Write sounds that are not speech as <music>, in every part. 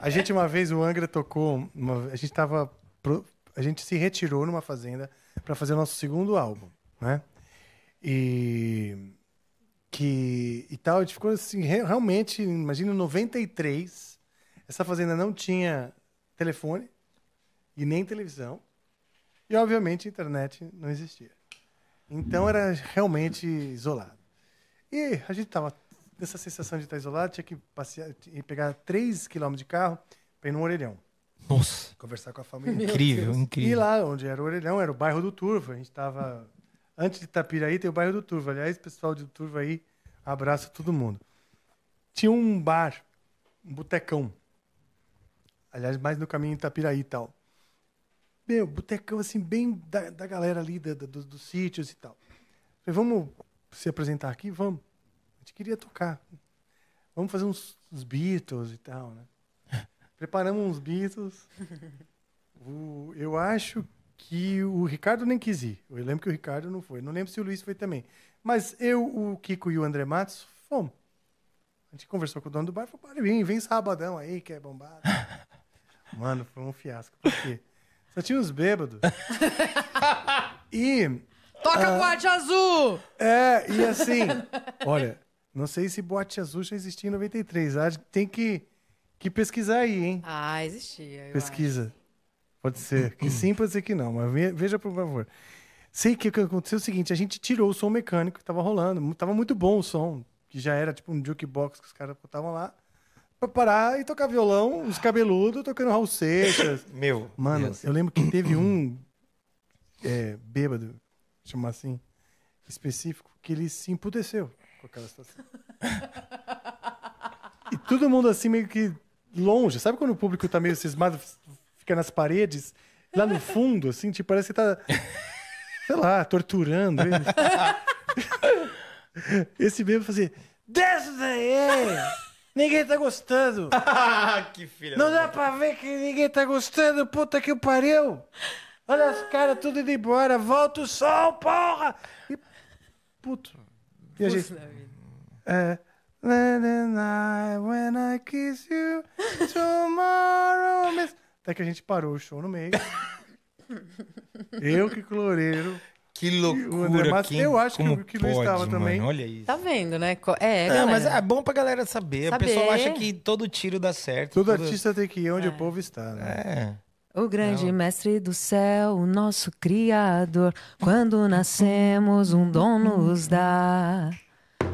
A gente, uma vez, o Angra tocou. Uma, a gente tava. Pro, a gente se retirou numa fazenda para fazer o nosso segundo álbum, né? E. Que, e tal, a gente ficou assim, realmente, imagina, em 93, essa fazenda não tinha telefone e nem televisão. E, obviamente, a internet não existia. Então, era realmente isolado. E a gente estava dessa sensação de estar isolado, tinha que passear, tinha que pegar 3 km de carro para ir no Orelhão. Nossa. Conversar com a família. Incrível, incrível. E lá onde era o Orelhão, era o bairro do Turvo. A gente estava. Antes de Itapiraí tem o bairro do Turvo. Aliás, pessoal do Turvo aí, abraço todo mundo. Tinha um bar, um botecão. Aliás, mais no caminho Itapiraí e tal. Meu, botecão assim, bem da, da galera ali da, da, dos, dos sítios e tal. Falei, vamos se apresentar aqui? Vamos gente queria tocar. Vamos fazer uns, uns Beatles e tal, né? <laughs> Preparamos uns Beatles. O, eu acho que o Ricardo nem quis ir. Eu lembro que o Ricardo não foi. Não lembro se o Luiz foi também. Mas eu, o Kiko e o André Matos fomos. A gente conversou com o dono do bar e falou: vem, vem sabadão aí, que é bombado. <laughs> Mano, foi um fiasco. Por quê? Só tinha uns bêbados. <laughs> e. Toca uh, ah, parte azul! É, e assim, olha, não sei se Boate Azul já existia em 93. Acho que tem que, que pesquisar aí, hein? Ah, existia. Pesquisa. Acho. Pode ser que sim, pode ser que não, mas veja por favor. Sei que o que aconteceu é o seguinte: a gente tirou o som mecânico que tava rolando, tava muito bom o som, que já era tipo um jukebox que os caras botavam lá, pra parar e tocar violão, os cabeludos tocando Raul Seixas. <laughs> Meu. Mano, Deus. eu lembro que teve um é, bêbado, chamar assim, específico, que ele se empudeceu com aquela situação. e todo mundo assim meio que longe. Sabe quando o público tá meio cismado, fica nas paredes? Lá no fundo, assim, tipo, parece que tá, sei lá, torturando ele. Esse bêbado fazer desce daí! Ninguém tá gostando! <laughs> que filha Não dá pra ver que ninguém tá gostando, puta que o pariu! Olha as caras tudo indo embora, volta o sol, porra! E... Puto, e a gente. É. and I, when I kiss you, tomorrow. Miss... Até que a gente parou o show no meio. Eu que cloreiro. Que loucura. Mas quem, eu acho que o Kilo estava também. Olha isso. Tá vendo, né? É, é mas é bom pra galera saber. saber. O pessoal acha que todo tiro dá certo. Todo, todo... artista tem que ir onde é. o povo está, né? É grande Não. mestre do céu, o nosso criador, quando nascemos um dom nos dá.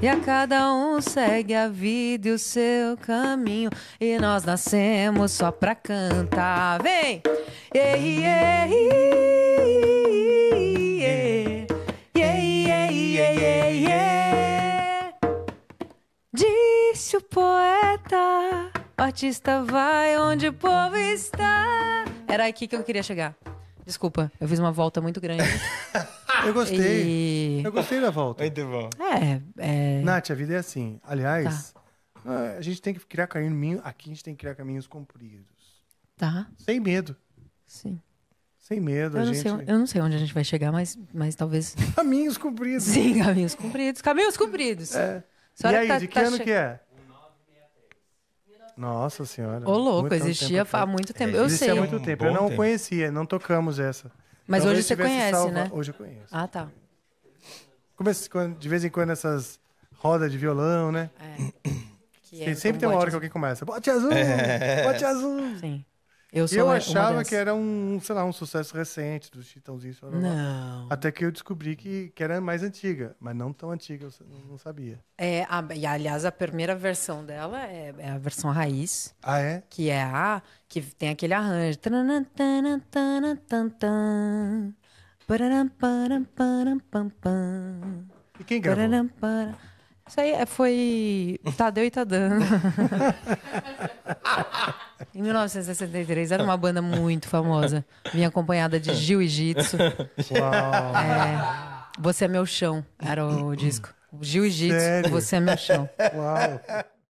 E a cada um segue a vida e o seu caminho. E nós nascemos só pra cantar. Vem! Ei, ei, ei, ei, ei, ei, ei, Disse o poeta: o artista vai onde o povo está. Era aqui que eu queria chegar. Desculpa, eu fiz uma volta muito grande. <laughs> Eu gostei. E- Eu gostei da volta. Muito bom. É, é. Nath, a vida é assim. Aliás, tá. ah, a gente tem que criar caminho. Aqui a gente tem que criar caminhos compridos. Tá, Sem medo. sim. Sem medo. Eu a não, gente. sei, eu não sei onde a gente vai chegar, mas, mas talvez. <laughs> Caminhos compridos. Sim, caminhos compridos. Caminhos compridos. É. E aí, tá- de que tá ano che- que é? Nossa senhora. Ô, louco, existia há muito tempo. eu sei. Existia há muito tempo. Eu não conhecia, não tocamos essa. Mas Talvez hoje você conhece, salva- né? Hoje eu conheço. Ah, tá. Começa de vez em quando essas rodas de violão, né? É, que é, sempre tem uma hora que alguém começa. Bote azul! <laughs> É. Bote azul! Sim. Eu, eu achava que era um, sei lá, um sucesso recente dos Chitãozinhos. Não. Até que eu descobri que, que era mais antiga, mas não tão antiga, eu não sabia. É, a, e aliás, a primeira versão dela é, é, a versão raiz. Ah, é? Que é a. que tem aquele arranjo. E quem gravou? Isso aí é, foi Tadeu e Tadana. <laughs> Em 1963, era uma banda muito famosa. Vinha acompanhada de Gil e Jitsu. Uau. É, Você é meu chão, era o disco. Gil e Jitsu, Sério? Você é meu chão. Uau.